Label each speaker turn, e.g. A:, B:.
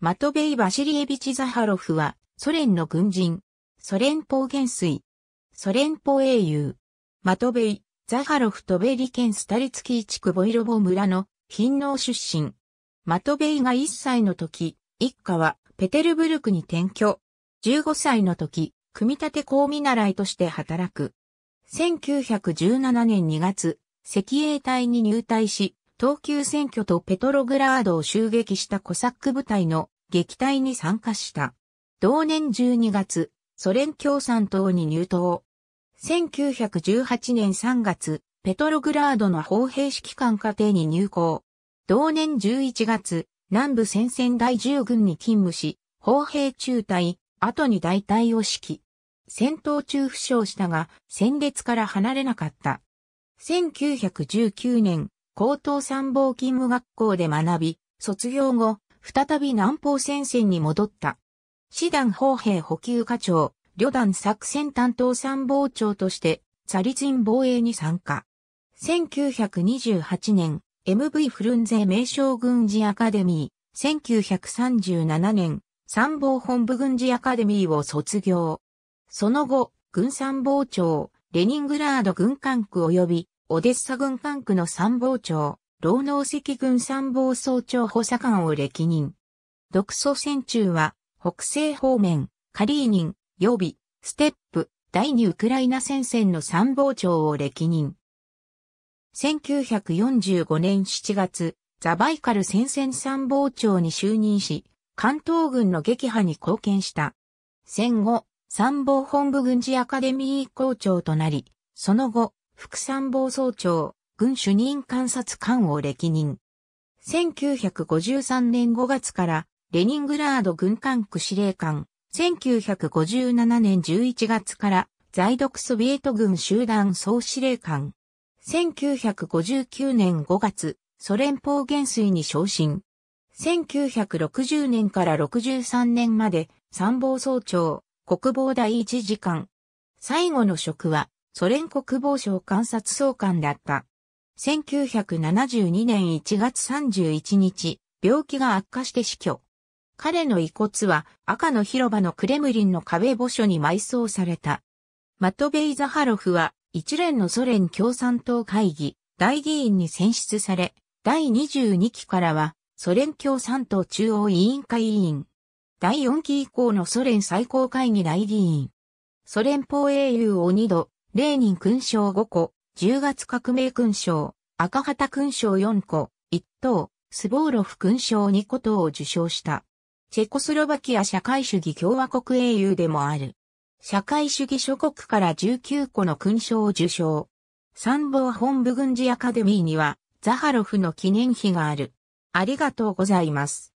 A: マトベイ・バシリエビチ・ザハロフは、ソ連の軍人、ソ連邦元帥、ソ連邦英雄、マトベイ、ザハロフとベリケン・スタリツキー地区ボイロボ村の貧農出身。マトベイが1歳の時、一家はペテルブルクに転居。15歳の時、組み立て公見習いとして働く。1917年2月、赤衛隊に入隊し、東急選挙とペトログラードを襲撃したコサック部隊の撃退に参加した。同年12月、ソ連共産党に入党。1918年3月、ペトログラードの砲兵指揮官家庭に入校。同年11月、南部戦線第10軍に勤務し、砲兵中隊、後に大隊を指揮。戦闘中負傷したが、戦列から離れなかった。1919年、高等参謀勤務学校で学び、卒業後、再び南方戦線に戻った。師団砲兵補給課長、旅団作戦担当参謀長として、サリチン防衛に参加。1928年、MV フルンゼ名称軍事アカデミー、1937年、参謀本部軍事アカデミーを卒業。その後、軍参謀長、レニングラード軍管区及びオデッサ軍管区の参謀長、老農赤軍参謀総長補佐官を歴任。独ソ戦中は、北西方面、カリーニン、予備、ステップ、第二ウクライナ戦線の参謀長を歴任。1945年7月、ザバイカル戦線参謀長に就任し、関東軍の撃破に貢献した。戦後、参謀本部軍事アカデミー校長となり、その後、副参謀総長、軍主任監察官を歴任。1953年5月からレニングラード軍管区司令官、1957年11月から在独ソビエト軍集団総司令官。1959年5月、ソ連邦元帥に昇進。1960年から63年まで参謀総長、国防第一次官。最後の職はソ連国防省観察総監だった。1972年1月31日、病気が悪化して死去。彼の遺骨は赤の広場のクレムリンの壁墓所に埋葬された。マトベイ・ザハロフは一連のソ連共産党会議大議員に選出され、第22期からはソ連共産党中央委員会委員。第4期以降のソ連最高会議大議員。ソ連邦英雄を2度、レーニン勲章5個、10月革命勲章、赤旗勲章4個、1等、スボーロフ勲章2個等を受章した。チェコスロバキア社会主義共和国英雄でもある。社会主義諸国から19個の勲章を受章。参謀本部軍事アカデミーには、ザハロフの記念碑がある。ありがとうございます。